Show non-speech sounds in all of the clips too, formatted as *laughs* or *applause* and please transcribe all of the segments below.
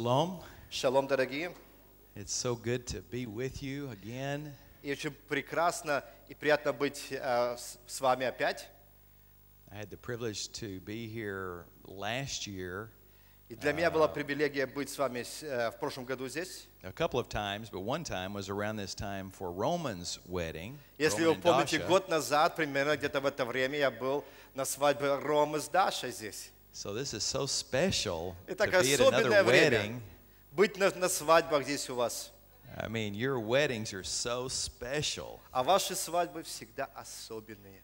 Shalom. Шалом, дорогие. It's so good to be with you again. И очень прекрасно и приятно быть э, с вами опять. I had the privilege to be here last year. И для меня была привилегия быть с вами в прошлом году здесь. A couple of times, but one time was around this time for Roman's wedding. Если вы помните, год назад, примерно где-то в это время я был на свадьбе Ромы с Дашей здесь. So this is so special to be at another wedding. Быть на, на свадьбах здесь у вас. I mean, your weddings are so special. А ваши свадьбы всегда особенные.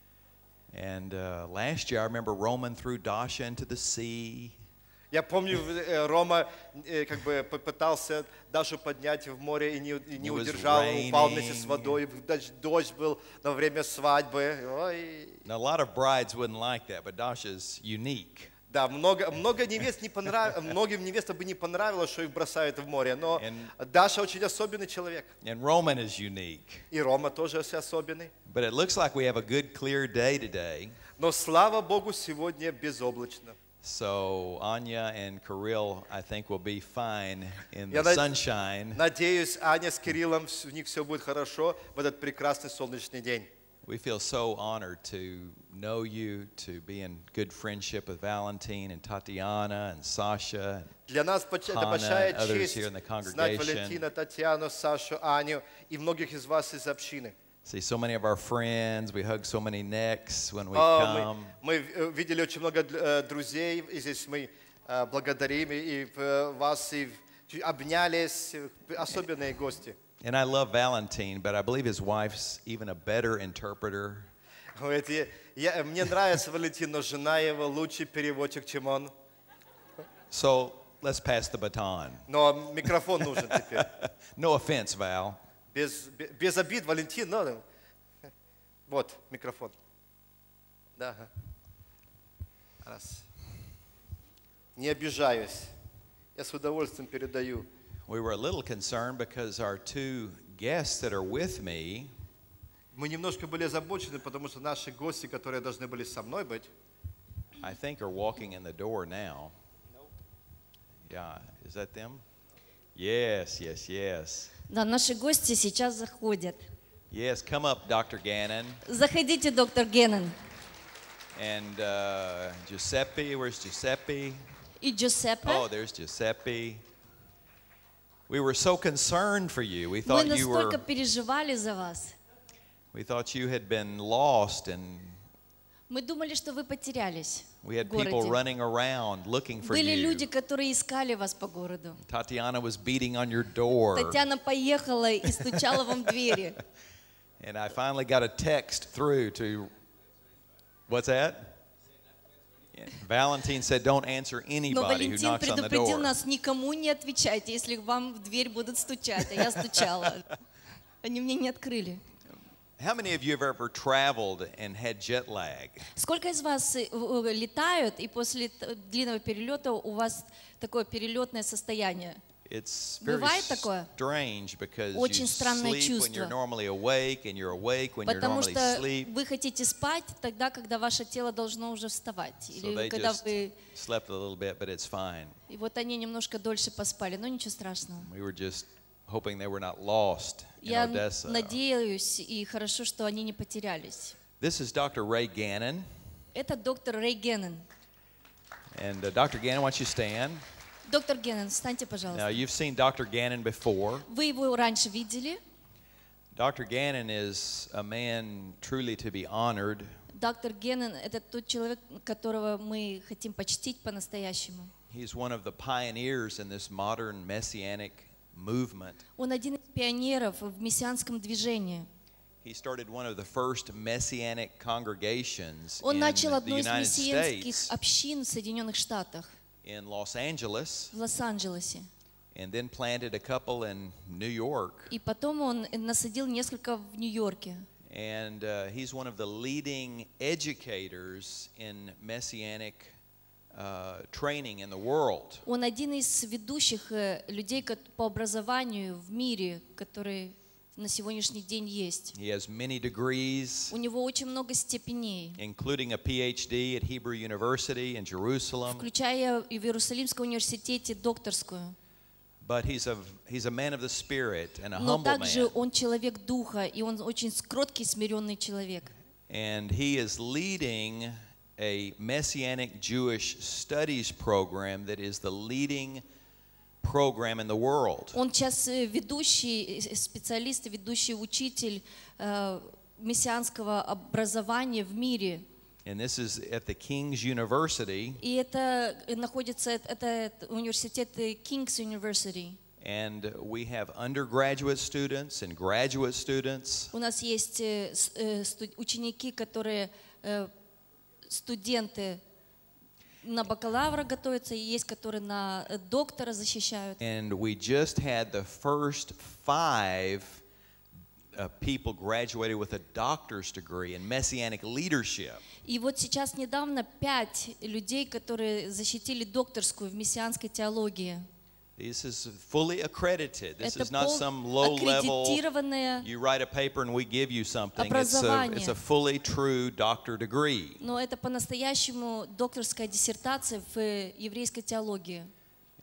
And uh, last year, I remember Roman threw Dasha into the sea. Я помню, э, Рома э, как бы попытался Дашу поднять в море и не, и не удержал, упал вместе с водой. Дождь был на время свадьбы. Ой. Now, a lot of brides wouldn't like that, but Dasha's unique. Да, много, много невест не понрав... многим невестам бы не понравилось, что их бросают в море, но and, Даша очень особенный человек. And Roman is unique. И Рома тоже особенный. Но слава Богу, сегодня безоблачно. So Anya and Kirill, I think, will be fine in the sunshine. Надеюсь, Аня с Кириллом у них все будет хорошо в этот прекрасный солнечный день. We feel so honored to know you, to be in good friendship with Valentine and Tatiana and Sasha. Для нас это большая честь знать Валентина, Татьяну, Сашу, Аню и многих из вас из общины. See so many of our friends. We hug so many necks when we come. Мы видели очень много друзей, и здесь мы благодарим и вас и обнялись особенные гости. And I love Valentine, but I believe his wife's even a better interpreter. Говорит, я, мне нравится Валентин, но жена его лучший переводчик, чем он. So let's pass the baton. Но микрофон нужен теперь. no offense, Val. Без, без обид, Валентин, но... Вот, микрофон. Да. Раз. Не обижаюсь. Я с удовольствием передаю we were a little concerned because our two guests that are with me. Мы немножко были озабочены, потому что наши гости, которые должны были со мной быть, I think are walking in the door now. Nope. Yeah, is that them? Yes, yes, yes. Да, наши гости сейчас заходят. Yes, come up, Dr. Gannon. Заходите, доктор Геннон. And uh, Giuseppe, where's Giuseppe? И Giuseppe. Oh, there's Giuseppe. We were so concerned for you. We thought you were We thought you had been lost and Мы думали, что вы потерялись. We had people running around looking for Были you. люди, которые искали вас по городу. Tatiana was beating on your door. Татьяна поехала и стучала вам в двери. *laughs* And I finally got a text through to what's that? Valentine said, "Don't answer anybody who knocks Но Валентин предупредил нас: никому не отвечайте, если вам в дверь будут стучать. А я стучала. *laughs* Они мне не открыли. How many of you have ever traveled and had jet lag? Сколько из вас э, летают и после длинного перелета у вас такое перелетное состояние? Бывает такое? Очень странное чувство. Потому что вы хотите спать тогда, когда ваше тело должно уже вставать. Или когда вы... И вот они немножко дольше поспали, но ну, ничего страшного. hoping they were not lost in Odessa. надеюсь, и хорошо, что они не потерялись. This is Dr. Ray Gannon. Это доктор Рэй Геннон. And uh, Dr. Gannon, why don't you stand? Доктор Геннон, встаньте, пожалуйста. you've seen Dr. Gannon before. Вы его раньше видели. Dr. Gannon is a man truly to be honored. Доктор Геннон – это тот человек, которого мы хотим почтить по-настоящему. He's one of the pioneers in this modern messianic movement. Он один из пионеров в мессианском движении. He started one of the first messianic congregations Он начал одну из мессианских общин в Соединенных Штатах. in Los Angeles. В Лос-Анджелесе. And then planted a couple in New York. И потом он насадил несколько в Нью-Йорке. And uh, he's one of the leading educators in messianic uh, training in the world. Он один из ведущих э, людей по образованию в мире, который на сегодняшний день есть. He has many degrees, у него очень много степеней, including a PhD at Hebrew University in Jerusalem. включая в Иерусалимском университете докторскую. But he's a, he's a man of the spirit and a Но humble также man. он человек духа, и он очень кроткий, смиренный человек. And he is leading a messianic Jewish studies program that is the leading program in the world. Он сейчас ведущий специалист, ведущий учитель мессианского образования в мире. And this is at the King's University. И это находится это университет King's University. And we have undergraduate students and graduate students. У нас есть ученики, которые студенты на бакалавра готовятся, и есть, которые на э, доктора защищают. And we just had the first five Uh, people graduated with a doctor's degree in messianic leadership. И вот сейчас недавно пять людей, которые защитили докторскую в мессианской теологии. This is fully accredited. This is not some low level. You write a paper and we give you something. It's a, it's a fully true doctor degree. Но это по-настоящему докторская диссертация в еврейской теологии.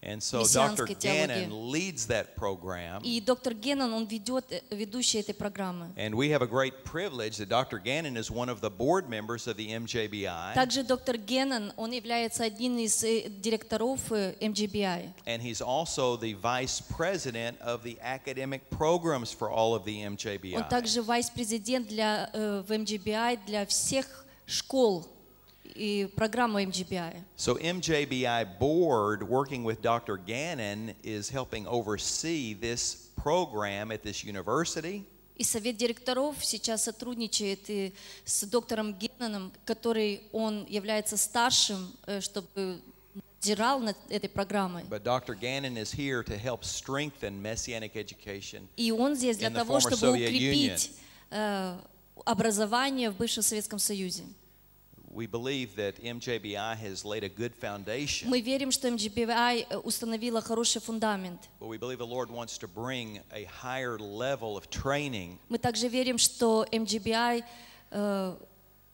And so Dr. Gannon leads that program. И доктор Геннон, он ведет, э, ведущий этой программы. And we have a great privilege that Dr. Gannon is one of the board members of the MJBI. Также доктор Геннон, он является одним из э, директоров э, MJBI. And he's also the vice president of the academic programs for all of the MJBI. Он также вице-президент для в MJBI для всех школ и программа MGBI. So MJBI board working with Dr. Gannon is helping oversee this program at this university. И совет директоров сейчас сотрудничает и с доктором Генноном, который он является старшим, э, чтобы надзирал над этой программой. But Dr. Gannon is here to help strengthen messianic education. И он здесь для того, чтобы укрепить э, образование в бывшем Советском Союзе. We believe that MJBI has laid a good foundation. Мы верим, что MJBI а, э, установила хороший фундамент. But we believe the Lord wants to bring a higher level of training. Мы также верим, что MJBI а,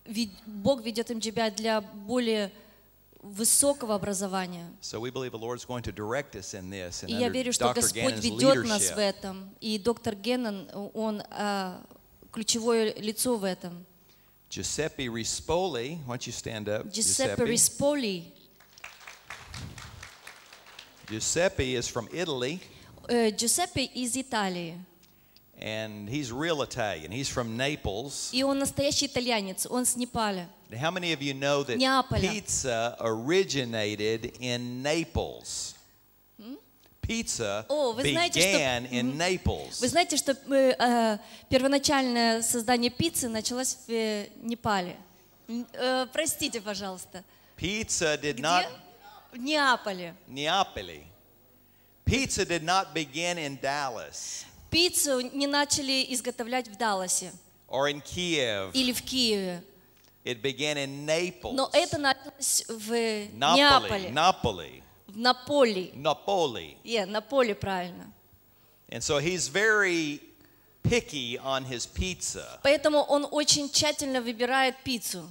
э, Бог ведет MJBI а для более высокого образования. So we believe the Lord is going to direct us in this, и я верю, что Господь ведет нас в этом. И доктор Геннон, он ключевое лицо в этом. Giuseppe Rispoli. Why don't you stand up? Giuseppe, Giuseppe. Rispoli. Giuseppe is from Italy. Uh, Giuseppe is Italy. And he's real Italian. He's from Naples. И он настоящий итальянец. Он с Непаля. How many of you know that Неаполя. pizza originated in Naples? pizza О, вы знаете, began что, in Naples. Вы знаете, что э, э, первоначальное создание пиццы началось в э, Непале. Э, простите, пожалуйста. Pizza did Где? not... В Неаполе. Неаполе. Pizza did not begin in Dallas. Пиццу не начали изготовлять в Далласе. Or in Kiev. Или в Киеве. It began in Naples. Но это началось в Неаполе. Неаполе. Napoli. Napoli. Yeah, Napoli, правильно. And so he's very picky on his pizza. Поэтому он очень тщательно выбирает пиццу.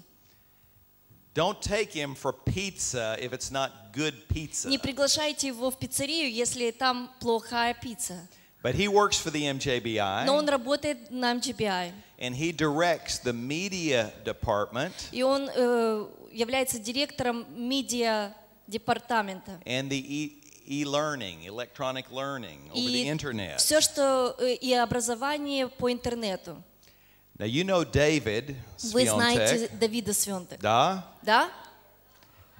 Don't take him for pizza if it's not good pizza. Не приглашайте его в пиццерию, если там плохая пицца. But he works for the MJBI. Но он работает на MJBI. And he directs the media department. И он является директором медиа департамента. And the e e-learning, electronic learning over the internet. Все что э, и образование по интернету. Now you know David Sviontek. Вы знаете Давида Свентек. Да? Да?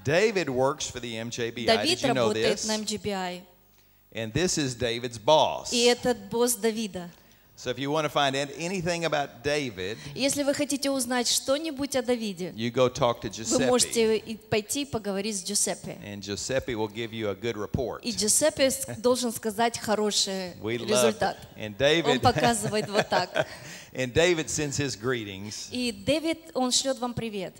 David works for the MJBI. Давид Did you know работает this? на MJBI. And this is David's boss. И этот босс Давида. So if you want to find anything about David, если вы хотите узнать что-нибудь о Давиде, you go talk to вы можете пойти поговорить с Джузеппе. And Giuseppe will give you a good report. И Джузеппе должен сказать хороший результат. and David, он показывает вот так. *laughs* and David sends his greetings. И Дэвид, он шлет вам привет.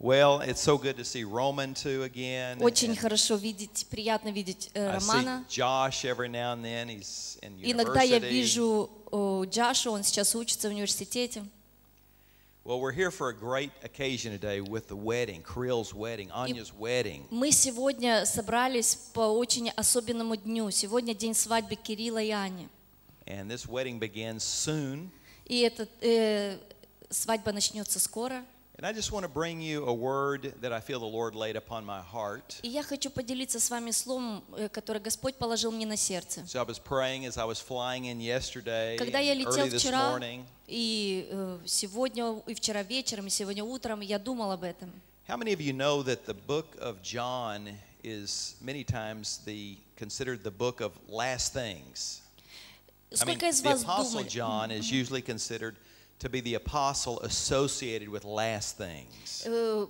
Well, it's so good to see Roman too again. Очень хорошо видеть, приятно видеть Романа. Э, I see Josh every now and then. He's in university. Иногда я вижу Джошу, он сейчас учится в университете. Well, we're here for a great occasion today with the wedding, Creel's wedding, Anya's wedding. Мы сегодня собрались по очень особенному дню. Сегодня день свадьбы Кирилла и Ани. And this wedding begins soon. И эта э, свадьба начнется скоро. And I just want to bring you a word that I feel the Lord laid upon my heart. И я хочу поделиться с вами словом, э, которое Господь положил мне на сердце. So I was praying as I was flying in yesterday. Когда я летел вчера и э, сегодня и вчера вечером и сегодня утром, я думал об этом. How many of you know that the book of John is many times the considered the book of last things? I mean, the apostle John is usually considered to be the apostle associated with last things. Э,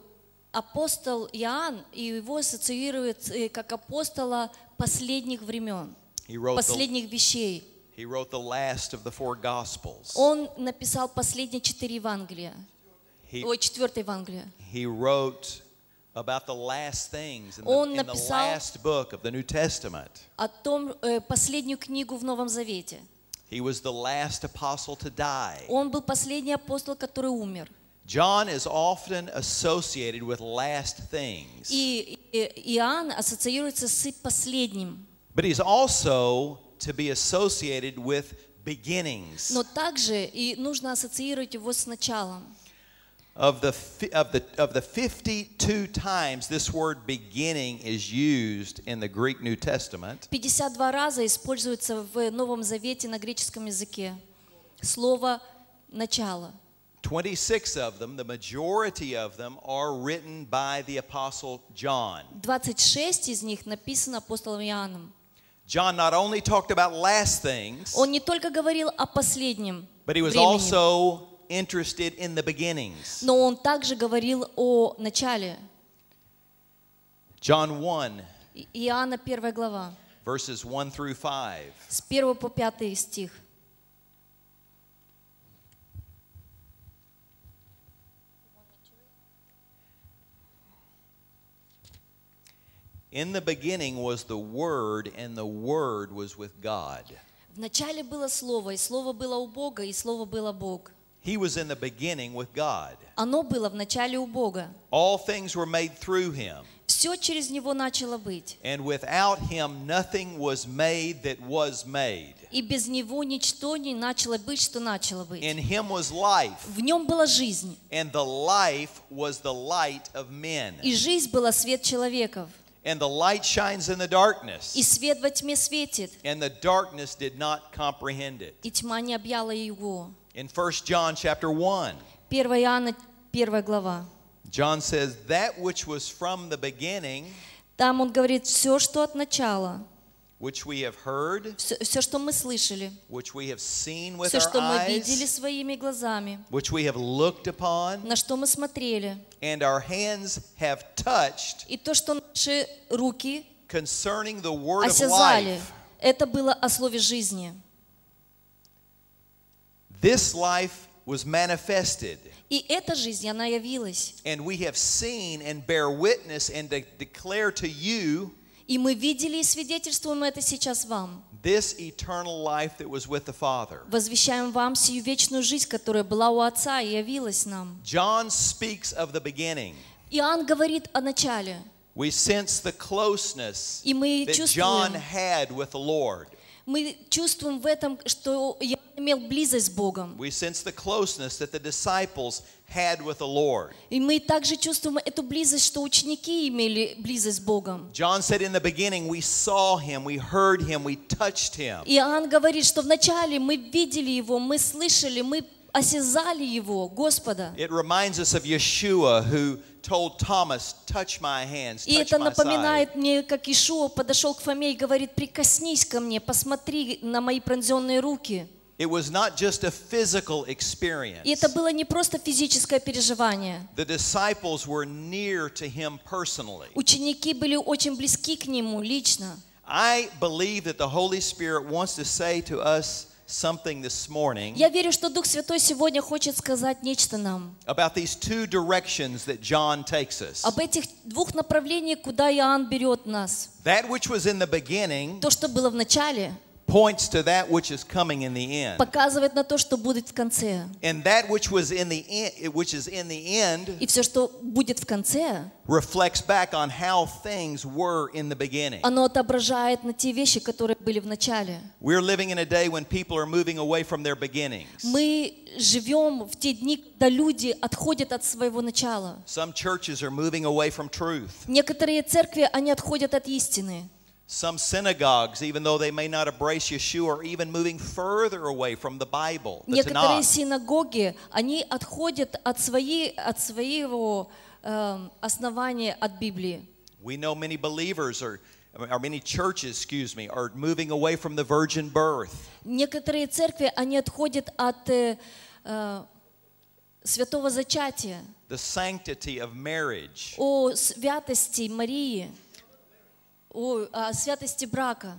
апостол Иоанн его ассоциирует э, как апостола последних времен, последних вещей. He wrote the last of the four gospels. Он написал последние четыре Евангелия. Ой, четвертое Евангелие. He wrote about the last things in the, in the last book of the New Testament. О том э, последнюю книгу в Новом Завете. He was the last apostle to die. Он был последний апостол, который умер. John is often associated with last things. И Иоанн ассоциируется с последним. But he's also to be associated with beginnings. Но также и нужно ассоциировать его с началом. Of the, of, the, of the 52 times this word beginning is used in the Greek New Testament, 52 раза используется в Новом Завете на греческом языке слово начало. 26 of them, the majority of them, are written by the Apostle John. 26 из них написано апостолом Иоанном. John not only talked about last things, Он не только говорил о последнем but he was времени, also interested in the beginnings. Но он также говорил о начале. John 1. Иоанна 1 глава. Verses 1 through 5. С 1 по 5 стих. In the beginning was the Word, and the Word was with God. В начале было Слово, и Слово было у Бога, и Слово было Бог. He was in the beginning with God. Оно было в начале у Бога. All things were made through him. Все через него начало быть. And without him nothing was made that was made. И без него ничто не начало быть, что начало быть. In him was life. В нем была жизнь. And the life was the light of men. И жизнь была свет человеков. And the light shines in the darkness. И свет во тьме светит. And the darkness did not comprehend it. И тьма не объяла его. In 1 John chapter 1. 1 Иоанна 1 глава. John says that which was from the beginning. Там он говорит все, что от начала. Which we have heard, все, что мы слышали, which we have seen with все, что мы видели своими глазами, which we have looked upon, на что мы смотрели, and our hands have touched, и то, что наши руки concerning the word осязали, of life. это было о слове жизни. This life was manifested. И эта жизнь, она явилась. And we have seen and bear witness and de declare to you И мы видели и свидетельствуем это сейчас вам. This eternal life that was with the Father. Возвещаем вам сию вечную жизнь, которая была у Отца и явилась нам. John speaks of the beginning. Иоанн говорит о начале. We sense the closeness that John had with the Lord. мы чувствуем в этом, что я имел близость с Богом. We sense the closeness that the disciples had with the Lord. И мы также чувствуем эту близость, что ученики имели близость с Богом. John said in the beginning we saw him, we heard him, we touched him. Иоанн говорит, что вначале мы видели его, мы слышали, мы осязали Его, Господа. It reminds us of Yeshua, who told Thomas, touch my hands, touch И это напоминает мне, как Ишуа подошел к Фоме и говорит, прикоснись ко мне, посмотри на мои пронзенные руки. It was not just a physical experience. И это было не просто физическое переживание. The disciples were near to him personally. Ученики были очень близки к нему лично. I believe that the Holy Spirit wants to say to us something this morning about these two directions that John takes us. That which was in the beginning points to that which is coming in the end. Показывает на то, что будет в конце. And that which was in the end, which is in the end. И все, что будет в конце. Reflects back on how things were in the beginning. Оно отображает на те вещи, которые были в начале. We're living in a day when people are moving away from their beginnings. Мы живем в те дни, когда люди отходят от своего начала. Some churches are moving away from truth. Некоторые церкви они отходят от истины. Some synagogues, even though they may not embrace Yeshua, are even moving further away from the Bible. Некоторые синагоги, они отходят от своей, от своего основания от Библии. We know many believers are or many churches, excuse me, are moving away from the virgin birth. Некоторые церкви они отходят от э, э, святого зачатия. The sanctity of marriage. О святости Марии. о, о святости брака.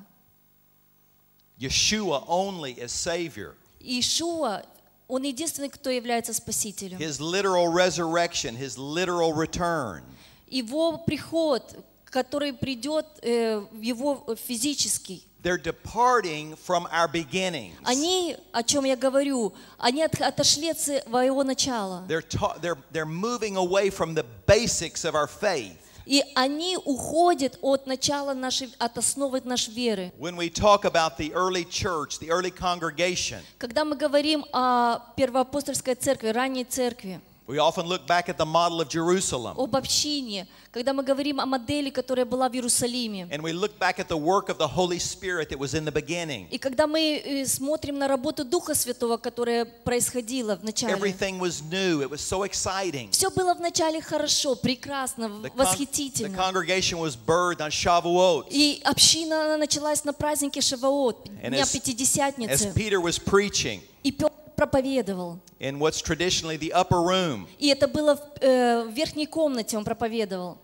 Yeshua only is Savior. Иешуа он единственный, кто является спасителем. His literal resurrection, his literal return. Его приход, который придет э, его физический. They're departing from our beginnings. Они, о чем я говорю, они отошли от своего начала. They're, they're, they're moving away from the basics of our faith. И они уходят от начала нашей, от основы нашей веры. When we talk about the early church, the early congregation, Когда мы говорим о первоапостольской церкви, ранней церкви, We often look back at the model of Jerusalem. Об общине, когда мы говорим о модели, которая была в Иерусалиме. And we look back at the work of the Holy Spirit that was in the beginning. И когда мы э, смотрим на работу Духа Святого, которая происходила в начале. Everything was new. It was so exciting. Все было в начале хорошо, прекрасно, восхитительно. The congregation was birthed on Shavuot. И община началась на празднике Шавуот. дня Пятидесятницы. As Peter was preaching. проповедовал. In what's traditionally the upper room. И это было э, в верхней комнате он проповедовал.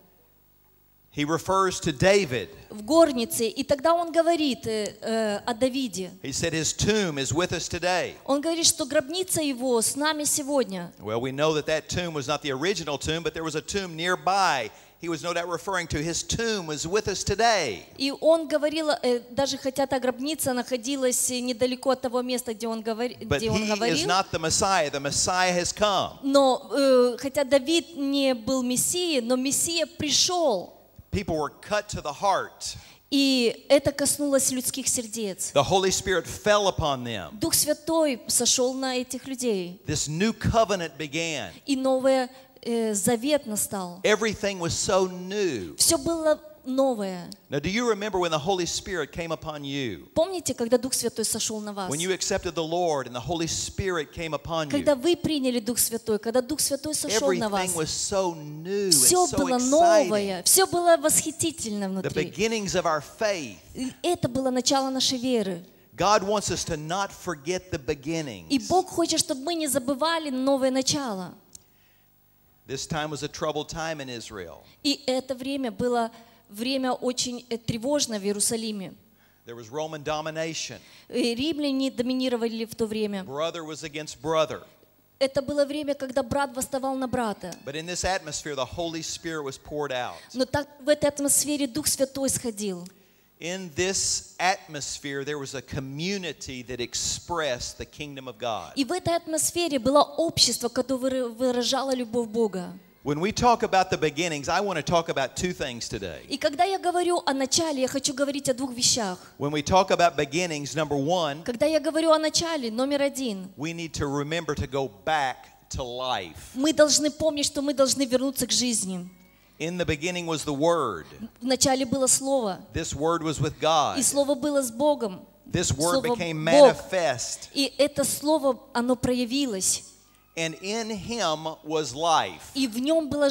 He refers to David. В горнице, и тогда он говорит э, э, о Давиде. He said his tomb is with us today. Он говорит, что гробница его с нами сегодня. Well, we know that that tomb was not the original tomb, but there was a tomb nearby He was no doubt referring to his tomb is with us today. И он говорил, э, даже хотя та гробница находилась недалеко от того места, где он говорил, But he is not the Messiah. The Messiah has come. Но э, хотя Давид не был мессией, но мессия пришел. People were cut to the heart. И это коснулось людских сердец. The Holy Spirit fell upon them. Дух Святой сошел на этих людей. This new covenant began. И новое Э, заветно стал. Everything was so new. Все было новое. Now, do you remember when the Holy Spirit came upon you? Помните, когда Дух Святой сошел на вас? When you accepted the Lord and the Holy Spirit came upon you. Когда вы приняли Дух Святой, когда Дух Святой сошел на вас. Everything was so new Все so было новое, все было восхитительно внутри. The beginnings of our faith. Это было начало нашей веры. God wants us to not forget the beginnings. И Бог хочет, чтобы мы не забывали новое начало. This time was a troubled time in Israel. И это время было время очень э, тревожное в Иерусалиме. There was Roman domination. Римляне доминировали в то время. Brother was against brother. Это было время, когда брат восставал на брата. Но так в этой атмосфере Дух Святой сходил. in this atmosphere there was a community that expressed the kingdom of God. И в этой атмосфере было общество, которое выражало любовь Бога. When we talk about the beginnings, I want to talk about two things today. И когда я говорю о начале, я хочу говорить о двух вещах. When we talk about beginnings, number one, когда я говорю о начале, номер we need to remember to go back to life. Мы должны помнить, что мы должны вернуться к жизни. In the beginning was the Word. Вначале было Слово. This Word was with God. И Слово было с Богом. This Word слово became manifest. И это Слово, оно проявилось. And in Him was life. И в Нем была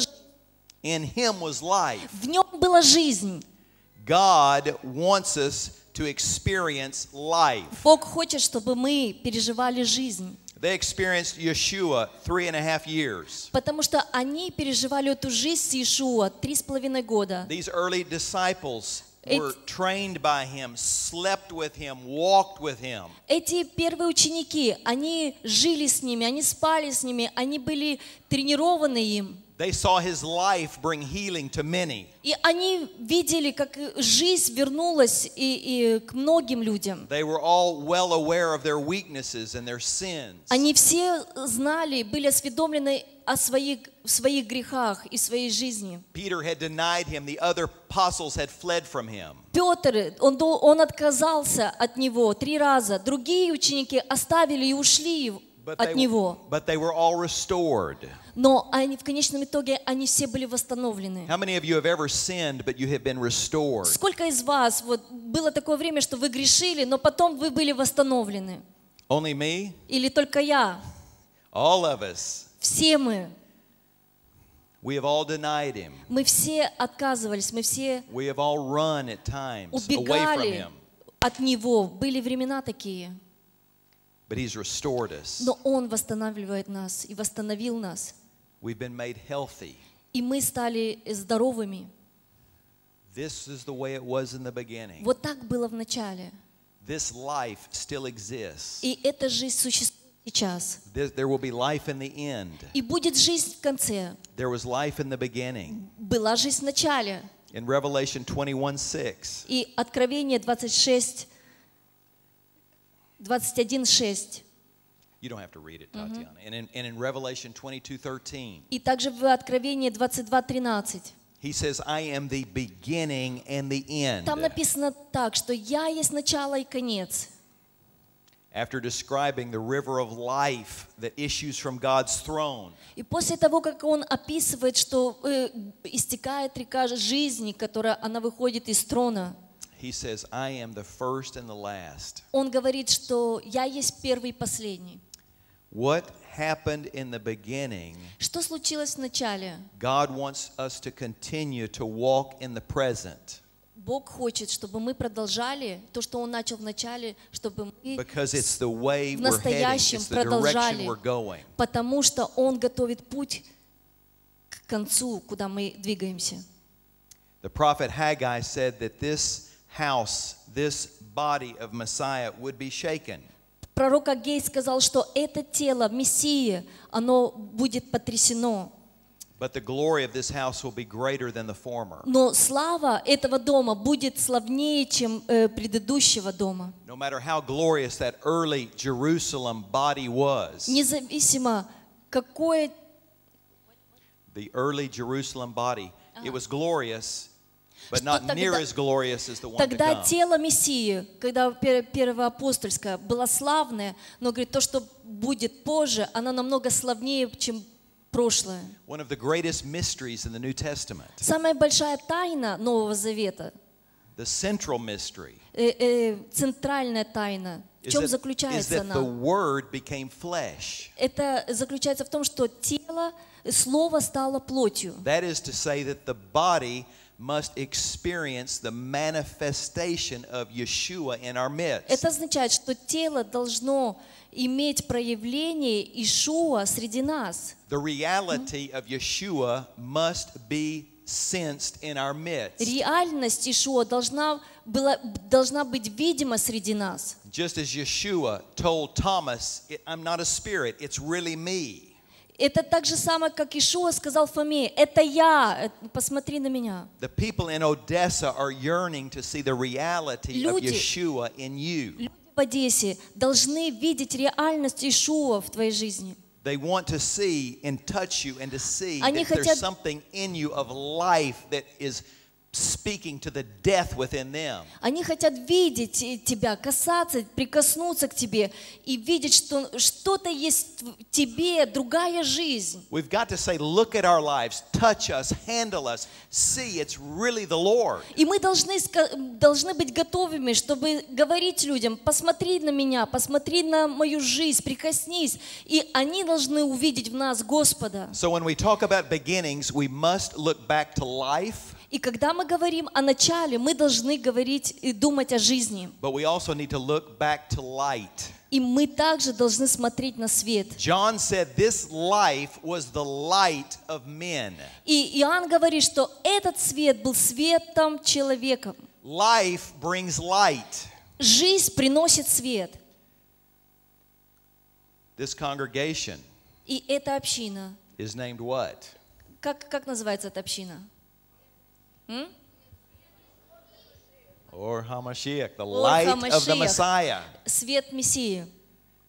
In Him was life. В Нем была жизнь. God wants us to experience life. Бог хочет, чтобы мы переживали жизнь. They experienced Yeshua three and a half years. Потому что они переживали эту жизнь с Иешуа три с половиной года. These early disciples were trained by him, slept with him, walked with him. Эти первые ученики, они жили с ними, они спали с ними, они были тренированы им. They saw his life bring healing to many. И они видели, как жизнь вернулась и, и к многим людям. They were all well aware of their weaknesses and their sins. Они все знали, были осведомлены о своих своих грехах и своей жизни. Peter had denied him. The other apostles had fled from him. Петр, он, он отказался от него три раза. Другие ученики оставили и ушли от него. But they were all restored но они, в конечном итоге они все были восстановлены. Сколько из вас вот, было такое время, что вы грешили, но потом вы были восстановлены? Only me? Или только я? All of us. Все мы. We have all denied him. Мы все отказывались, мы все We have all run at times убегали away from him. от него. Были времена такие. But he's restored us. Но он восстанавливает нас и восстановил нас. We've been made healthy. И мы стали здоровыми. This is the way it was in the beginning. Вот так было в начале. This life still exists. И эта жизнь существует сейчас. There will be life in the end. И будет жизнь в конце. There was life in the beginning. Была жизнь в начале. In Revelation 21:6. И Откровение 26 21:6. You don't have to read it, Tatiana. Mm-hmm. And, in, and in Revelation 22, 13. И также в Откровении 22, 13. He says, I am the beginning and the end. Там написано так, что я есть начало и конец. After describing the river of life that issues from God's throne. И после того, как он описывает, что истекает река жизни, которая она выходит из трона. He says, I am the first and the last. Он говорит, что я есть первый и последний. What happened in the beginning? Что случилось в начале? God wants us to continue to walk in the present. Бог хочет, чтобы мы продолжали то, что Он начал в начале, чтобы мы в настоящем продолжали, потому что Он готовит путь к концу, куда мы двигаемся. The prophet Haggai said that this house, this body of Messiah would be shaken. Пророк Агей сказал, что это тело Мессии, оно будет потрясено. But the glory of this house will be greater than the former. Но слава этого дома будет славнее, чем предыдущего дома. No matter how glorious that early Jerusalem body was. Независимо какое the early Jerusalem body, it was glorious Тогда тело Мессии, когда первоапостольское, было славное, но, говорит, то, что будет позже, оно намного славнее, чем прошлое. Самая большая тайна Нового Завета – The central mystery э, э, центральная тайна. В чем заключается она? Это заключается в том, что тело, слово стало плотью. That is to say that the body must experience the manifestation of Yeshua in our midst. Это означает, что тело должно иметь проявление Ишуа среди нас. The reality of Yeshua must be sensed in our midst. Реальность Ишуа должна была должна быть видима среди нас. Just as Yeshua told Thomas, "I'm not a spirit; it's really me." Это так же самое, как Ишуа сказал Фоме, это я, посмотри на меня. The people in Odessa are yearning to see the reality Люди. of Yeshua in you. в Одессе должны видеть реальность Ишуа в твоей жизни. They want to see and touch you and to see Они that хотят... there's something in you of life that is speaking to the death within them. Они хотят видеть тебя, касаться, прикоснуться к тебе и видеть, что что-то есть в тебе, другая жизнь. We've got to say, look at our lives, touch us, handle us, see it's really the Lord. И мы должны должны быть готовыми, чтобы говорить людям, посмотри на меня, посмотри на мою жизнь, прикоснись, и они должны увидеть в нас Господа. So when we talk about beginnings, we must look back to life. И когда мы говорим о начале, мы должны говорить и думать о жизни. But we also need to look back to light. И мы также должны смотреть на свет. John said this life was the light of men. И Иоанн говорит, что этот свет был светом человеком. Life brings light. Жизнь приносит свет. This congregation И эта община is named what? Как, как называется эта община? Hmm? Or Hamashiach, the light of the Messiah. Свет Мессии.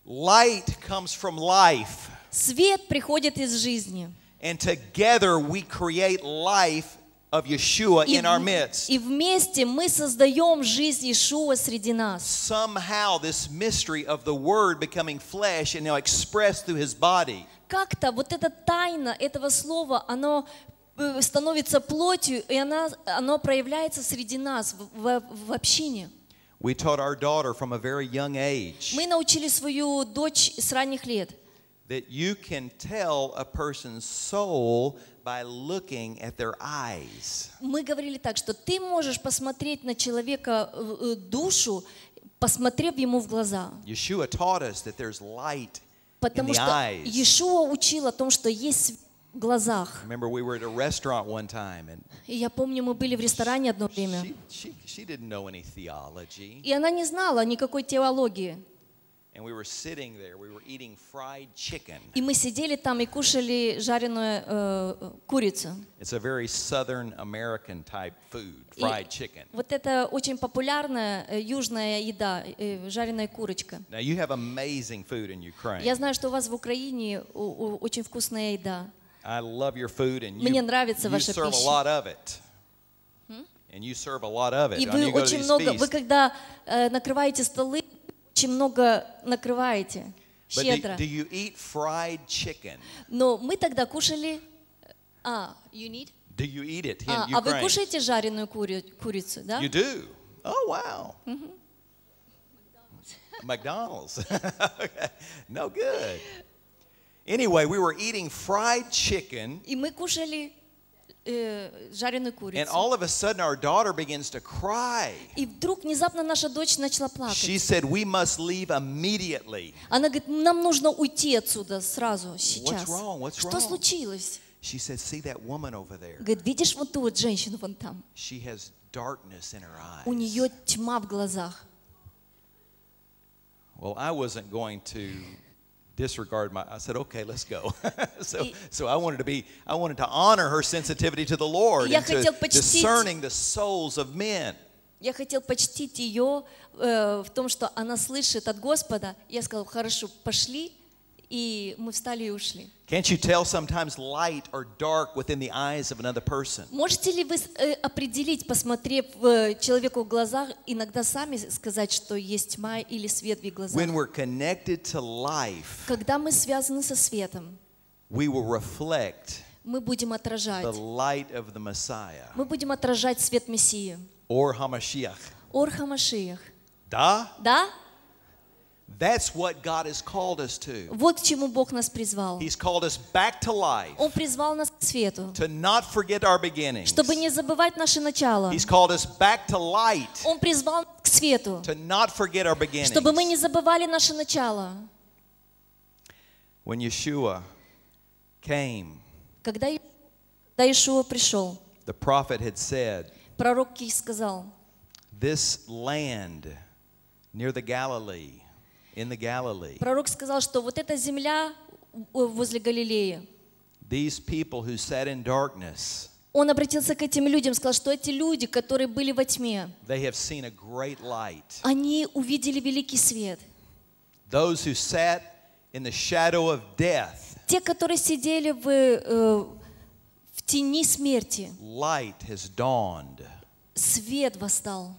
Light comes from life. Свет приходит из жизни. And together we create life of Yeshua in our midst. И вместе мы создаем жизнь Иешуа среди нас. Somehow this mystery of the Word becoming flesh and now expressed through His body. Как-то вот эта тайна этого слова, оно Э, становится плотью, и она, оно проявляется среди нас, в, в общине. We taught our daughter from a very young age Мы научили свою дочь с ранних лет. That you can tell a person's soul by looking at their eyes. Мы говорили так, что ты можешь посмотреть на человека э, душу, посмотрев ему в глаза. Иешуа taught us that there's light Потому что Иешуа учил о том, что есть глазах. Remember, we were at a restaurant one time, and и я помню, мы были в ресторане одно время. She, she, she didn't know any theology. И она не знала никакой теологии. And we were sitting there, we were eating fried chicken. И мы сидели там и кушали жареную э, курицу. It's a very southern American type food, fried chicken. Вот это очень популярная южная еда, жареная курочка. Now you have amazing food in Ukraine. Я знаю, что у вас в Украине очень вкусная еда. I love your food and you, you serve пища. a lot of it. And you serve a lot of it. И вы очень много, вы когда э, накрываете столы, очень много накрываете, щедро. But do, do you eat fried chicken? Но мы тогда кушали... А, you need? Do you eat it а, а вы кушаете жареную кури, курицу, да? You do. Oh, wow. Mm -hmm. *laughs* McDonald's. *laughs* okay. No good. Anyway, we were eating fried chicken. Э, and all of a sudden our daughter begins to cry. She said, "We must leave immediately." What's wrong? What's wrong? She said, "See that woman over there." She has darkness in her eyes. Well, I wasn't going to disregard my i said okay let's go *laughs* so so i wanted to be i wanted to honor her sensitivity to the lord and to почтить, discerning the souls of men я хотел почтить ее э, в том что она слышит от господа я сказал хорошо пошли И мы встали и ушли. Can't you tell sometimes light or dark within the eyes of another person? Можете ли вы э, определить, посмотрев э, человеку в глаза, иногда сами сказать, что есть тьма или свет в их глазах? When we're connected to life, когда мы связаны со светом, we will reflect мы будем отражать. The light of the Messiah. Мы будем отражать свет Мессии. Ор Хамашиях. Ор Хамашиях. Да? Да? That's what God has called us to. Вот к чему Бог нас призвал. He's called us back to life. Он призвал нас к свету. To not forget our beginnings. Чтобы не забывать наше начало. He's called us back to light. Он призвал нас к свету. To not forget our beginnings. Чтобы мы не забывали наше начало. When Yeshua came, когда Иешуа пришел, the prophet had said, пророк сказал, this land near the Galilee, in the Galilee. Пророк сказал, что вот эта земля возле Галилеи. These people who sat in darkness. Он обратился к этим людям, сказал, что эти люди, которые были во тьме, they have seen a great light. они увидели великий свет. Those who sat in the shadow of death. Те, которые сидели в, э, в тени смерти. Light has dawned. Свет восстал.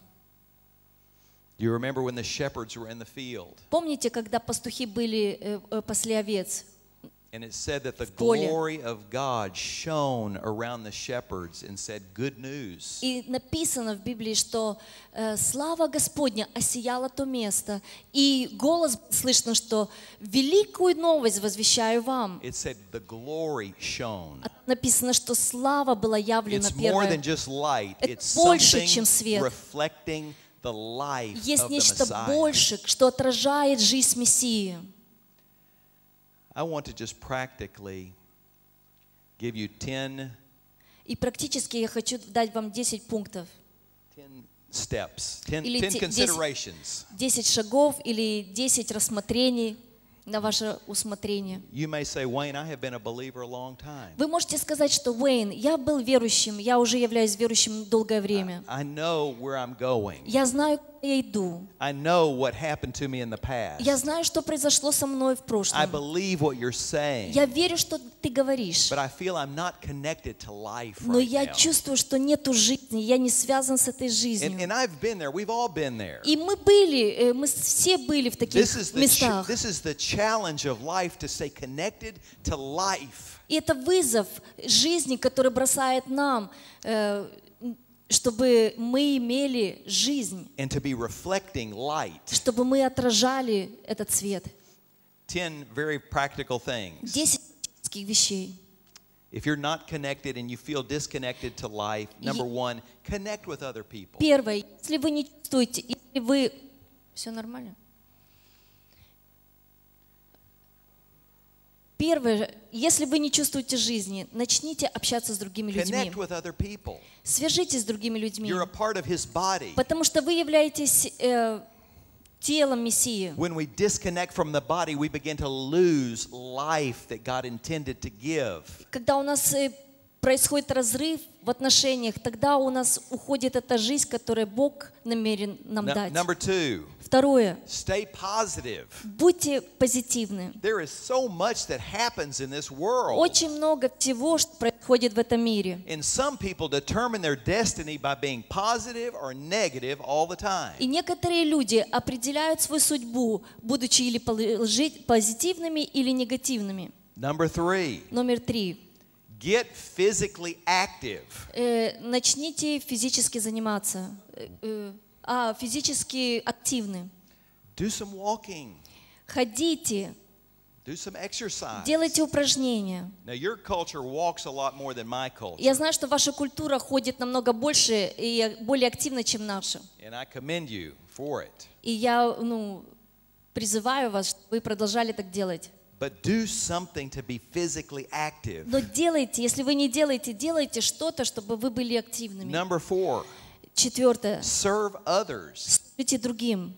You remember when the shepherds were in the field? Помните, когда пастухи были э, э, после овец? And it said that the glory of God shone around the shepherds and said, "Good news." И написано в Библии, что э, слава Господня осияла то место, и голос слышно, что великую новость возвещаю вам. It said the glory shone. Написано, что слава была явлена первая. It's more than just light. It's, it's больше, чем свет. Reflecting есть нечто больше, что отражает жизнь Мессии. И практически я хочу дать вам 10 пунктов. 10 steps, 10, 10 considerations. 10 шагов или 10 рассмотрений на ваше усмотрение. Вы можете сказать, что Уэйн, я был верующим, я уже являюсь верующим долгое время. Я знаю, я иду. I know what happened to me in the past. Я знаю, что произошло со мной в прошлом. I believe what you're saying. Я верю, что ты говоришь. But I feel I'm not connected to life Но right я now. чувствую, что нету жизни, я не связан с этой жизнью. And, and I've been there. We've all been there. И мы были, мы все были в таких this is the местах. This is the challenge of life to stay connected to life. И это вызов жизни, который бросает нам э, чтобы мы имели жизнь, and to be reflecting light. чтобы мы отражали этот свет. Ten very practical things. Десять практических вещей. If you're not connected and you feel disconnected to life, number one, connect with other people. Первое, если вы не чувствуете, если вы все нормально. Первое, если вы не чувствуете жизни, начните общаться с другими людьми. Свяжитесь с другими людьми. Потому что вы являетесь э, телом Мессии. Когда у нас э, происходит разрыв в отношениях, тогда у нас уходит эта жизнь, которую Бог намерен нам no, дать. Number two. Второе. Stay positive. Будьте позитивны. There is so much that happens in this world. Очень много всего, что происходит в этом мире. And some people determine their destiny by being positive or negative all the time. И некоторые люди определяют свою судьбу, будучи или позитивными, или негативными. Number three. Номер три. Get physically active. Э, начните физически заниматься. Э, э, а, физически активны. Do some walking. Ходите. Do some exercise. Делайте упражнения. Я знаю, что ваша культура ходит намного больше и более активно, чем наша. И я ну, призываю вас, чтобы вы продолжали так делать. But do something to be physically active. Но делайте, если вы не делаете, делайте что-то, чтобы вы были активными. Number four. Четвертое. Serve others. Служите другим.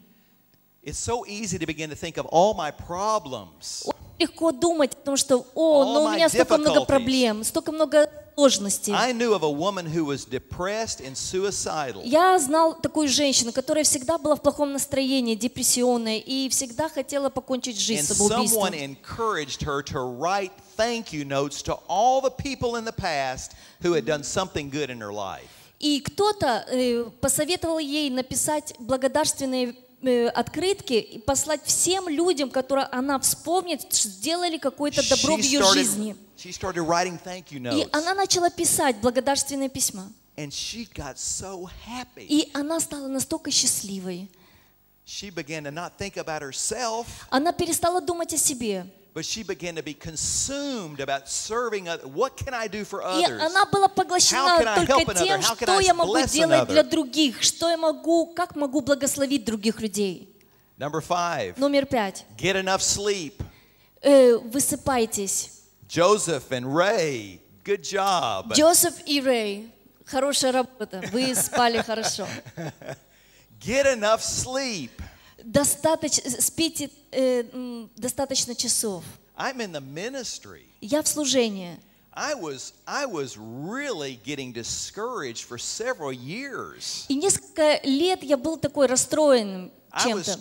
It's so easy to begin to think of all my problems. Легко думать о том, что, о, но у меня столько много проблем, столько много сложности. Я знал такую женщину, которая всегда была в плохом настроении, депрессионная, и всегда хотела покончить жизнь самоубийством. Thank you notes to all the people in the past who had done something good in her life. И кто-то э, посоветовал ей написать благодарственные Э, открытки и послать всем людям, которые она вспомнит, сделали какое-то добро в ее жизни. И она начала писать благодарственные письма. И она стала настолько счастливой. Она перестала думать о себе. But she began to be consumed about serving others. What can I do for others? И она была поглощена только тем, что я могу делать для других, что я могу, как могу благословить других людей. Number five. Номер пять. Get enough sleep. Э, высыпайтесь. Joseph and Ray, good job. Joseph и Рэй, хорошая работа. Вы *laughs* спали хорошо. Get enough sleep. Достаточно спите э, достаточно часов. I'm in the ministry. Я в служении. I was, I was really getting discouraged for several years. И несколько лет я был такой расстроен чем-то.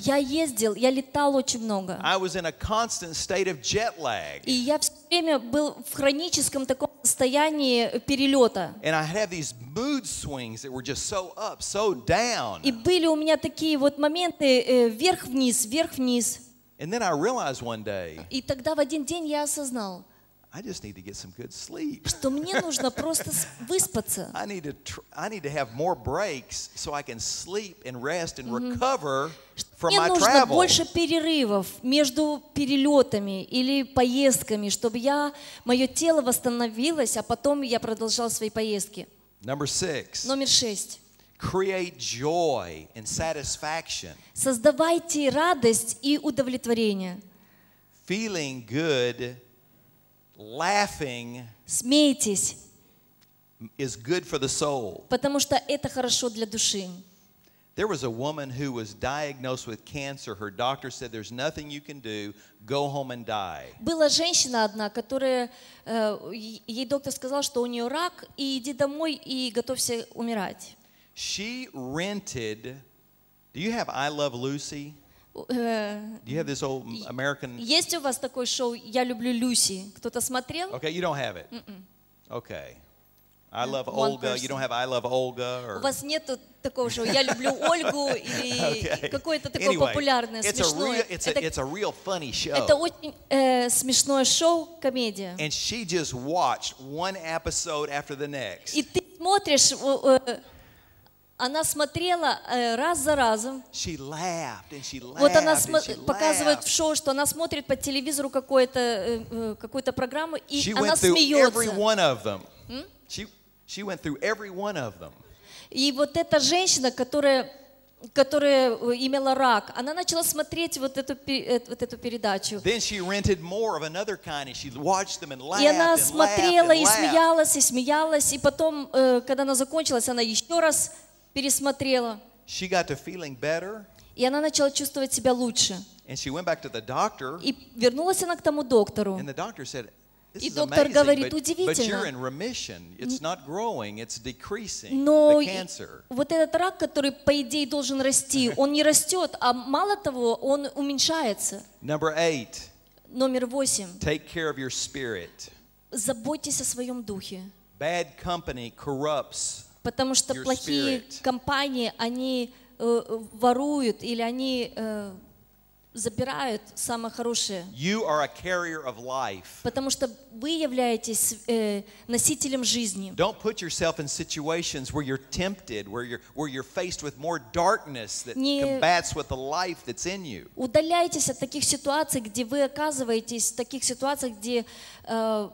Я ездил, я летал очень много. И я все время был в хроническом таком состоянии перелета. И были у меня такие вот моменты э, вверх-вниз, вверх-вниз. И тогда в один день я осознал, I just need to get some good sleep. Что мне нужно просто *laughs* выспаться. I need to I need to have more breaks so I can sleep and rest and recover from my travel. Мне нужно больше перерывов между перелетами или поездками, чтобы я мое тело восстановилось, а потом я продолжал свои поездки. Number six. Номер шесть. Create joy and satisfaction. Создавайте радость и удовлетворение. Feeling good laughing is good for the soul. Потому что это хорошо для души. There was a woman who was diagnosed with cancer. Her doctor said, "There's nothing you can do. Go home and die." Была женщина одна, которая э, ей доктор сказал, что у нее рак, и иди домой и готовься умирать. She rented. Do you have I Love Lucy? You have this old American... Есть у вас такое шоу «Я люблю Люси»? Кто-то смотрел? Okay, you don't have it. Mm -mm. Okay. I love One Olga. Person. You don't have I love Olga. Or... У вас нет такого же «Я люблю Ольгу» или okay. какое-то такое anyway, популярное, it's смешное. A real, it's, a, it's a real funny show. Это очень э, смешное шоу, комедия. And she just watched one episode after the next. И ты смотришь... Э, она смотрела э, раз за разом. Вот она показывает в шоу, что она смотрит по телевизору э, э, какую-то э, какую программу, и она смеется. и вот эта женщина, которая которая имела рак, она начала смотреть вот эту, вот эту передачу. Kind, и она смотрела и смеялась, и смеялась, и потом, когда она закончилась, она еще раз пересмотрела. She got to feeling better. И она начала чувствовать себя лучше. And she went back to the doctor. И вернулась она к тому доктору. And the doctor said, и доктор говорит, удивительно, но вот этот рак, который, по идее, должен расти, *laughs* он не растет, а мало того, он уменьшается. Номер восемь. Заботьтесь о своем духе. Bad company corrupts Потому что плохие компании, они э, воруют или они э, забирают самое хорошее. Потому что вы являетесь э, носителем жизни. Не удаляйтесь от таких ситуаций, где вы оказываетесь в таких ситуациях, где э,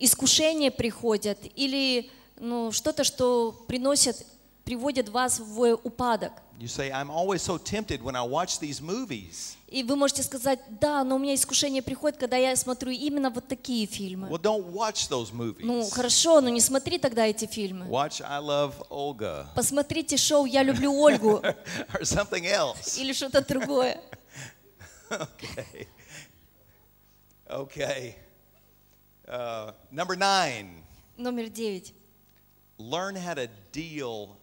искушения приходят или ну, что-то, что приносит, приводит вас в упадок. You say, I'm always so tempted when I watch these movies. И вы можете сказать, да, но у меня искушение приходит, когда я смотрю именно вот такие фильмы. Well, don't watch those movies. Ну, хорошо, но не смотри тогда эти фильмы. Watch I Love Olga. Посмотрите шоу «Я люблю Ольгу». *laughs* Or something else. Или что-то другое. *laughs* okay. Okay. Uh, number nine. Номер девять. Learn how to deal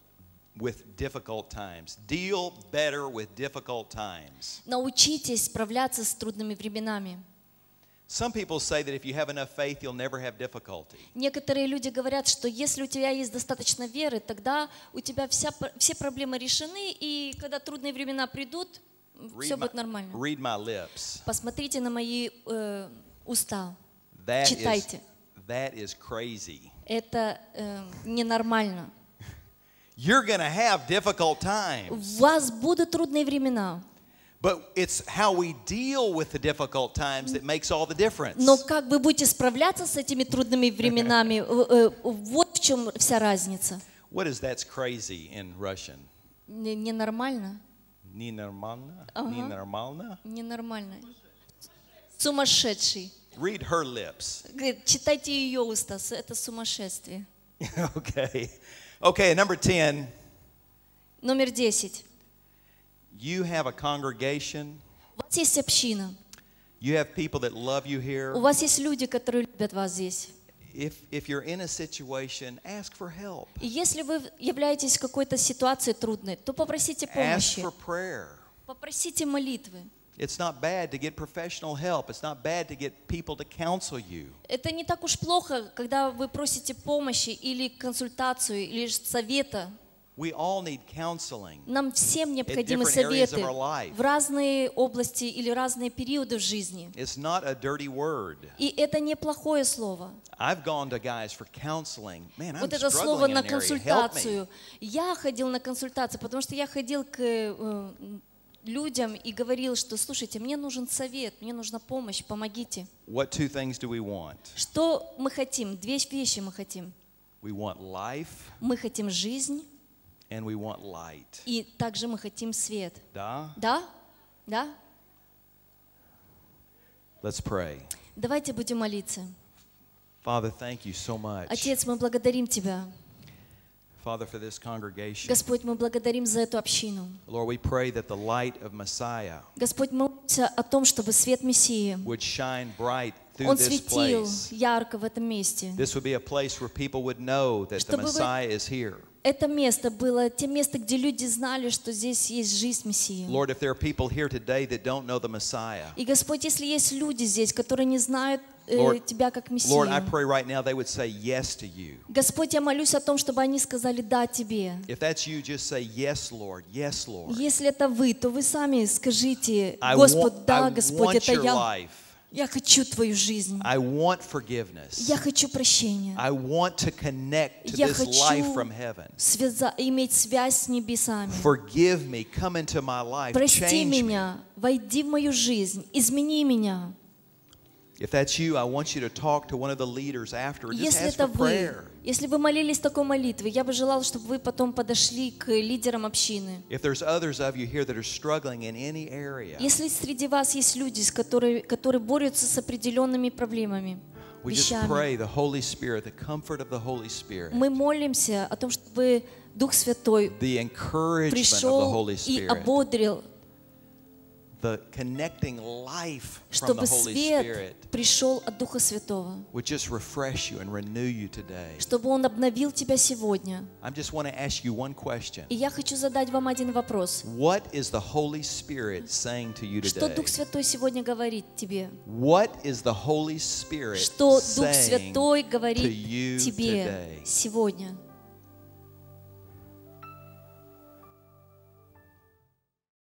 with difficult times. Deal better with difficult times. Научитесь справляться с трудными временами. Some people say that if you have enough faith, you'll never have difficulty. Некоторые люди говорят, что если у тебя есть достаточно веры, тогда у тебя вся, все проблемы решены, и когда трудные времена придут, read все my, будет нормально. Read my lips. Посмотрите на мои э, уста. Читайте. Это э, ненормально. You're gonna have difficult times. У вас будут трудные времена. But it's how we deal with the difficult times that makes all the difference. Но как вы будете справляться с этими трудными временами, э, э, вот в чем вся разница. What is that's crazy in Russian? Ненормально. Ненормально? Ненормально? Ненормально. Сумасшедший. Read her lips. читайте ее уста, это сумасшествие. *laughs* okay. Okay, number 10. Номер 10. You have a congregation. У вас есть община. You have people that love you here. У вас есть люди, которые любят вас здесь. If, if you're in a situation, ask for help. Если вы являетесь в какой-то ситуации трудной, то попросите помощи. Ask for prayer. Попросите молитвы. It's not bad to get professional help. It's not bad to get people to counsel you. Это не так уж плохо, когда вы просите помощи или консультацию или совета. We all need counseling. Нам всем необходимы советы в разные области или разные периоды в жизни. It's not a dirty word. И это не плохое слово. I've gone to guys for counseling. Man, вот это слово на консультацию. Я ходил на консультацию, потому что я ходил к э, людям и говорил, что слушайте, мне нужен совет, мне нужна помощь, помогите. What two things do we want? Что мы хотим? Две вещи мы хотим. We want life. Мы хотим жизнь. And we want light. И также мы хотим свет. Да? Да? Да? Let's pray. Давайте будем молиться. Father, thank you so much. Отец, мы благодарим Тебя. Father, for this congregation. Господь, мы благодарим за эту общину. Lord, we pray that the light of Messiah Господь, молимся о том, чтобы свет Мессии would shine bright through Он this светил place. ярко в этом месте. This would be a place where people would know that the чтобы Messiah is here. это место было тем местом, где люди знали, что здесь есть жизнь Мессии. Lord, if there are people here today that don't know the Messiah, и Господь, если есть люди здесь, которые не знают Э, тебя как Мессию. Господь, я молюсь о том, чтобы они сказали «да» Тебе. Если это вы, то вы сами скажите, Господь, да, Господь, это я. Я хочу твою жизнь. I want forgiveness. Я хочу прощения. I want to connect to Я this хочу life from heaven. Связа, иметь связь с небесами. Forgive me, come into my life, Прости change меня, me. войди в мою жизнь, измени меня. If that's you, I want you to talk to one of the leaders after. Just если ask это for вы, если вы молились такой молитвы, я бы желал, чтобы вы потом подошли к лидерам общины. area, если среди вас есть люди, которые, которые борются с определенными проблемами, вещами, Мы молимся о том, чтобы Дух Святой пришел и ободрил чтобы свет пришел от Духа Святого, чтобы Он обновил тебя сегодня. И я хочу задать вам один вопрос. Что Дух Святой сегодня говорит тебе? Что Дух Святой говорит тебе сегодня?